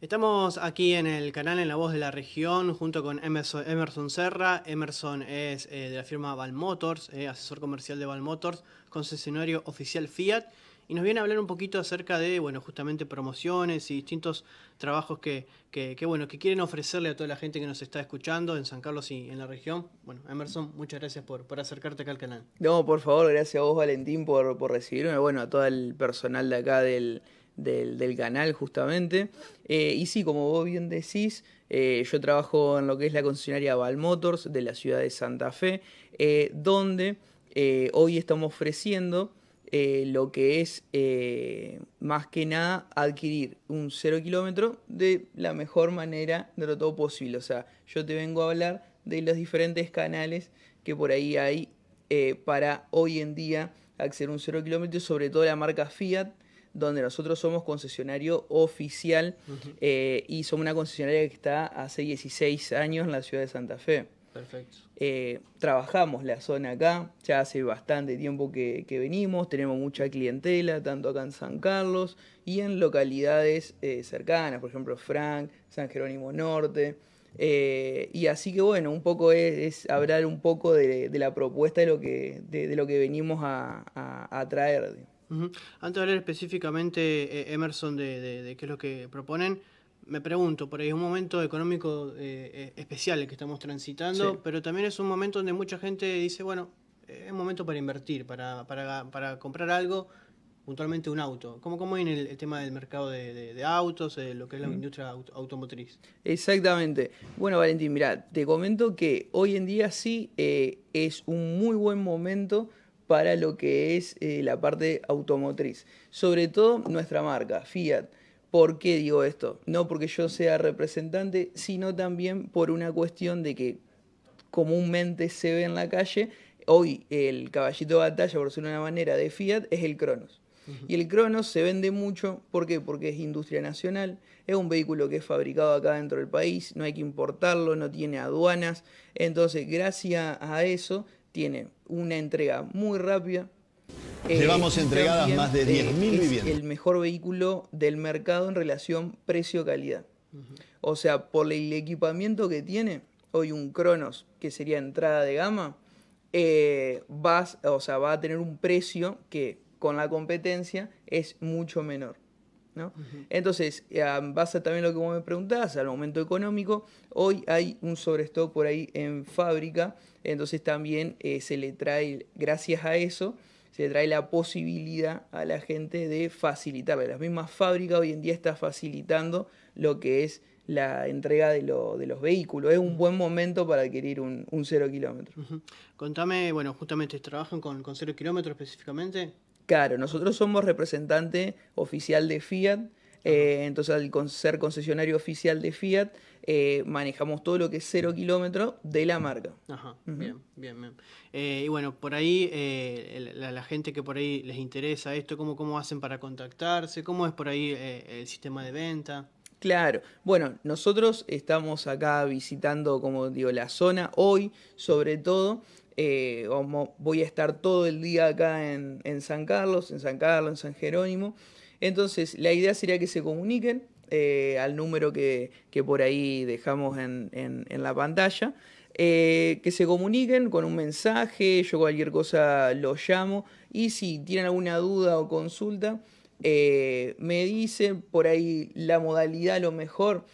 Estamos aquí en el canal En la Voz de la Región junto con Emerson, Serra. Emerson es eh, de la firma Valmotors, eh, asesor comercial de Valmotors, concesionario oficial Fiat. Y nos viene a hablar un poquito acerca de, bueno, justamente promociones y distintos trabajos que, que, que, bueno, que quieren ofrecerle a toda la gente que nos está escuchando en San Carlos y en la región. Bueno, Emerson, muchas gracias por, por acercarte acá al canal. No, por favor, gracias a vos, Valentín, por, por recibirme. Bueno, a todo el personal de acá del, del, canal justamente. Eh, y sí, como vos bien decís, eh, yo trabajo en lo que es la concesionaria Valmotors de la ciudad de Santa Fe, eh, donde hoy estamos ofreciendo lo que es más que nada adquirir un cero kilómetro de la mejor manera de lo todo posible. O sea, yo te vengo a hablar de los diferentes canales que por ahí hay para hoy en día acceder a un cero kilómetro, sobre todo la marca Fiat donde nosotros somos concesionario oficial eh, y somos una concesionaria que está hace 16 años en la ciudad de Santa Fe. Perfecto. Eh, trabajamos la zona acá, ya hace bastante tiempo que, venimos, tenemos mucha clientela, tanto acá en San Carlos y en localidades eh, cercanas, por ejemplo Frank, San Jerónimo Norte. y así que bueno, un poco es, hablar un poco de, la propuesta de lo que, de, lo que venimos a, a traer. Antes de hablar específicamente, eh, Emerson, de, qué es lo que proponen, me pregunto, por ahí es un momento económico eh, eh, especial el que estamos transitando, pero también es un momento donde mucha gente dice, bueno, es momento para invertir, para, comprar algo, puntualmente un auto. ¿Cómo, cómo viene el, tema del mercado de, autos, lo que es la industria automotriz? Exactamente. Bueno, Valentín, mira, te comento que hoy en día sí es un muy buen momento para lo que es eh, la parte automotriz. Sobre todo nuestra marca, Fiat. ¿Por qué digo esto? No porque yo sea representante, sino también por una cuestión de que comúnmente se ve en la calle, hoy el caballito de batalla, por decirlo de una manera, de Fiat es el Cronos. Y el Cronos se vende mucho, ¿por qué? Porque es industria nacional, es un vehículo que es fabricado acá dentro del país, no hay que importarlo, no tiene aduanas, entonces gracias a eso tiene una entrega muy rápida. Eh, Llevamos entregadas más de 10.000 eh, viviendas. el mejor vehículo del mercado en relación precio-calidad. O sea, por el equipamiento que tiene, hoy un Cronos, que sería entrada de gama, eh, vas, o sea, va a tener un precio que con la competencia es mucho menor. Entonces, basa también lo que vos me preguntás, al momento económico, hoy hay un sobrestock por ahí en fábrica, entonces también eh, se le trae, gracias a eso, se le trae la posibilidad a la gente de facilitar. Las mismas fábrica hoy en día está facilitando lo que es la entrega de, los vehículos. Es un buen momento para adquirir un, cero kilómetro. Contame, bueno, justamente trabajan con, con cero kilómetros específicamente. Claro, nosotros somos representante oficial de Fiat, eh, entonces al ser concesionario oficial de Fiat, eh, manejamos todo lo que es cero kilómetros de la marca. Ajá, bien, bien, bien. Eh, y bueno, por ahí, la, gente que por ahí les interesa esto, ¿cómo, cómo hacen para contactarse? ¿Cómo es por ahí el sistema de venta? Claro, bueno, nosotros estamos acá visitando, como digo, la zona hoy, sobre todo. Eh, voy a estar todo el día acá en, San Carlos, en San Carlos, en San Jerónimo. Entonces, la idea sería que se comuniquen eh, al número que, por ahí dejamos en, la pantalla. Eh, que se comuniquen con un mensaje, yo cualquier cosa lo llamo y si tienen alguna duda o consulta, me dicen por ahí la modalidad, lo mejor,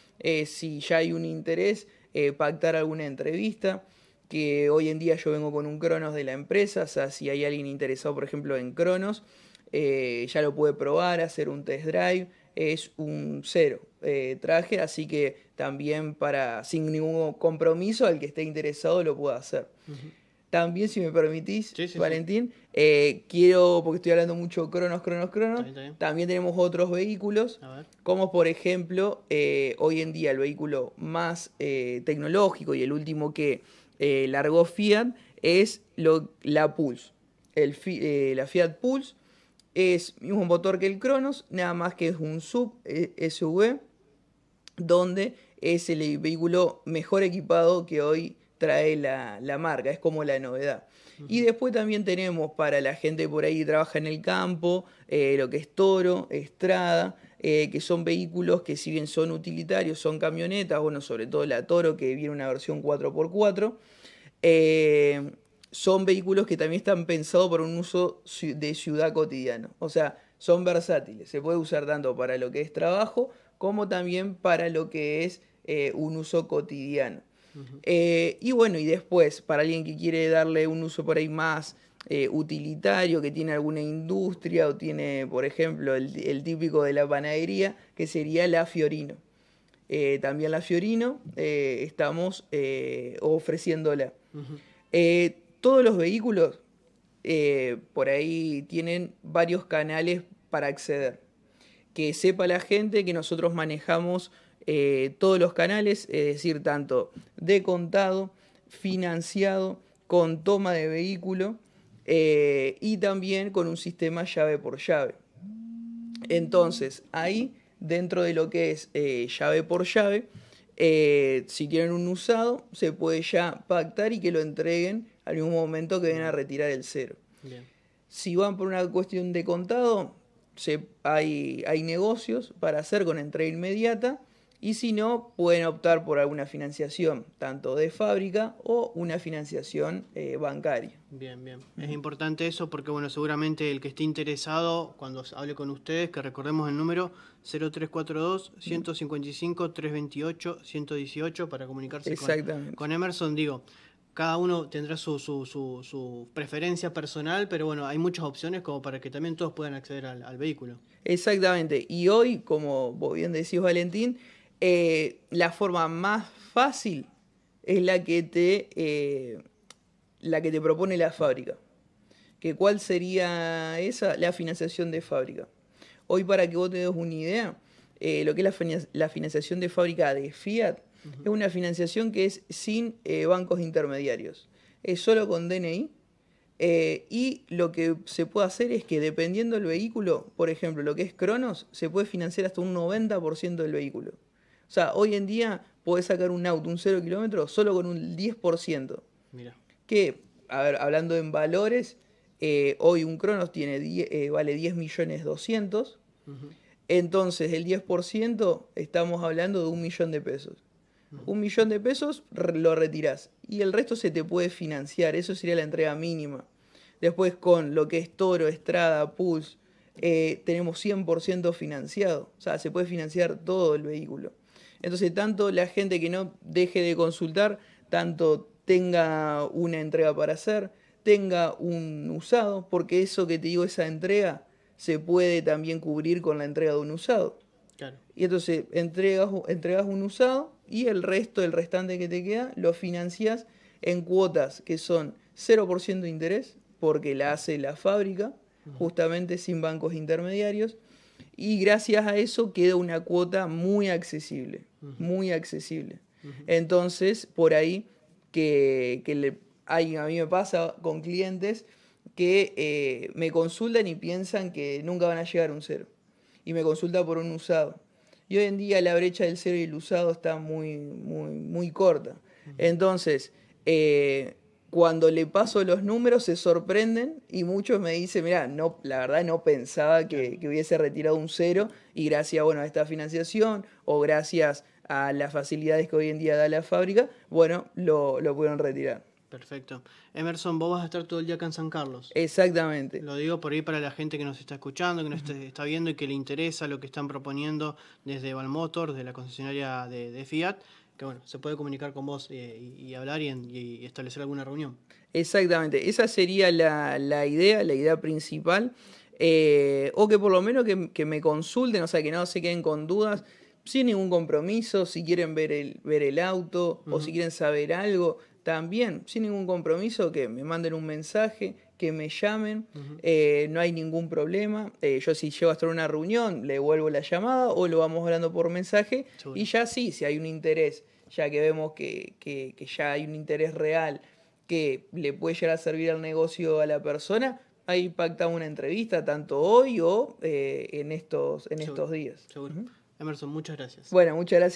si ya hay un interés, pactar alguna entrevista que hoy en día yo vengo con un Cronos de la empresa, o sea, si hay alguien interesado, por ejemplo, en Cronos, eh, ya lo puede probar, hacer un test drive, es un cero eh, traje, así que también para, sin ningún compromiso, al que esté interesado lo pueda hacer. También, si me permitís, Valentín, eh, quiero, porque estoy hablando mucho cronos, cronos, cronos, también tenemos otros vehículos, como por ejemplo, eh, hoy en día el vehículo más eh, tecnológico y el último que largó Fiat es lo, la Pulse. El, la Fiat Pulse es el mismo motor que el Cronos, nada más que es un sub SUV, donde es el vehículo mejor equipado que hoy trae la, marca, es como la novedad. Y después también tenemos para la gente por ahí que trabaja en el campo, eh, lo que es Toro, Estrada, eh, que son vehículos que si bien son utilitarios, son camionetas, bueno, sobre todo la Toro que viene una versión 4x4, eh, son vehículos que también están pensados para un uso de ciudad cotidiano. O sea, son versátiles, se puede usar tanto para lo que es trabajo como también para lo que es un uso cotidiano. Eh, y bueno, y después, para alguien que quiere darle un uso por ahí más eh, utilitario, que tiene alguna industria o tiene, por ejemplo, el, típico de la panadería, que sería la Fiorino. Eh, también la Fiorino estamos ofreciéndola. todos los vehículos por ahí tienen varios canales para acceder. Que sepa la gente que nosotros manejamos eh, todos los canales, es decir, tanto de contado, financiado, con toma de vehículo eh, y también con un sistema llave por llave. Entonces, ahí dentro de lo que es eh, llave por llave, si quieren un usado, se puede ya pactar y que lo entreguen al mismo momento que vengan a retirar el cero. Si van por una cuestión de contado, hay, hay, negocios para hacer con entrega inmediata y si no, pueden optar por alguna financiación, tanto de fábrica o una financiación eh, bancaria. Bien, bien. Es importante eso porque, bueno, seguramente el que esté interesado, cuando hable con ustedes, que recordemos el número 0342-155-328-118 para comunicarse con, Emerson, digo cada uno tendrá su, preferencia personal, pero bueno, hay muchas opciones como para que también todos puedan acceder al, al vehículo. Exactamente, y hoy, como vos bien decís Valentín, eh, la forma más fácil es la que te, eh, la que te propone la fábrica. ¿Que ¿Cuál sería esa? La financiación de fábrica. Hoy, para que vos te des una idea, eh, lo que es la, financiación de fábrica de Fiat es una financiación que es sin bancos intermediarios. Es solo con DNI. y lo que se puede hacer es que dependiendo del vehículo, por ejemplo, lo que es Cronos, se puede financiar hasta un 90% del vehículo. O sea, hoy en día podés sacar un auto, un cero kilómetro, solo con un 10%. Mira. Que, hablando en valores, eh, hoy un Cronos eh, vale 10 millones 200. Entonces, el 10% estamos hablando de un millón de pesos. Un millón de pesos lo retirás y el resto se te puede financiar. Eso sería la entrega mínima. Después, con lo que es Toro, Estrada, Pulse, eh, tenemos 100% financiado. O sea, se puede financiar todo el vehículo. Entonces, tanto la gente que no deje de consultar, tanto tenga una entrega para hacer, tenga un usado, porque eso que te digo, esa entrega, se puede también cubrir con la entrega de un usado. Y entonces entregas, entregas un usado y el resto, el restante que te queda, lo financias en cuotas que son 0% de interés, porque la hace la fábrica, justamente sin bancos intermediarios, y gracias a eso queda una cuota muy accesible muy accesible. Entonces, por ahí que, hay, a mí me pasa con clientes que eh, me consultan y piensan que nunca van a llegar a un cero. Y me consulta por un usado. Y hoy en día la brecha del cero y el usado está muy, muy, corta. Entonces, eh, cuando le paso los números se sorprenden y muchos me dicen, mira, no, la verdad no pensaba que, hubiese retirado un cero y gracias bueno, a esta financiación o gracias a las facilidades que hoy en día da la fábrica, bueno, lo, lo pudieron retirar. Perfecto. Emerson, vos vas a estar todo el día acá en San Carlos. Exactamente. Lo digo por ahí para la gente que nos está escuchando, que nos está viendo y que le interesa lo que están proponiendo desde Valmotor, de la concesionaria de, Fiat, que bueno, se puede comunicar con vos eh, y, hablar y, establecer alguna reunión. Exactamente, esa sería la, idea, la idea principal. Eh, o que por lo menos que, que me consulten, o sea, que no se queden con dudas sin ningún compromiso, si quieren ver el, ver el auto o si quieren saber algo, también, sin ningún compromiso, que me manden un mensaje, que me llamen, eh, no hay ningún problema. Eh, yo si llego a estar en una reunión, le vuelvo la llamada o lo vamos hablando por mensaje y ya sí, si hay un interés, ya que vemos que, ya hay un interés real que le puede llegar a servir al negocio a la persona, ahí pactamos una entrevista, tanto hoy o eh, en estos, en estos días. Emerson, muchas gracias. Bueno, muchas gracias.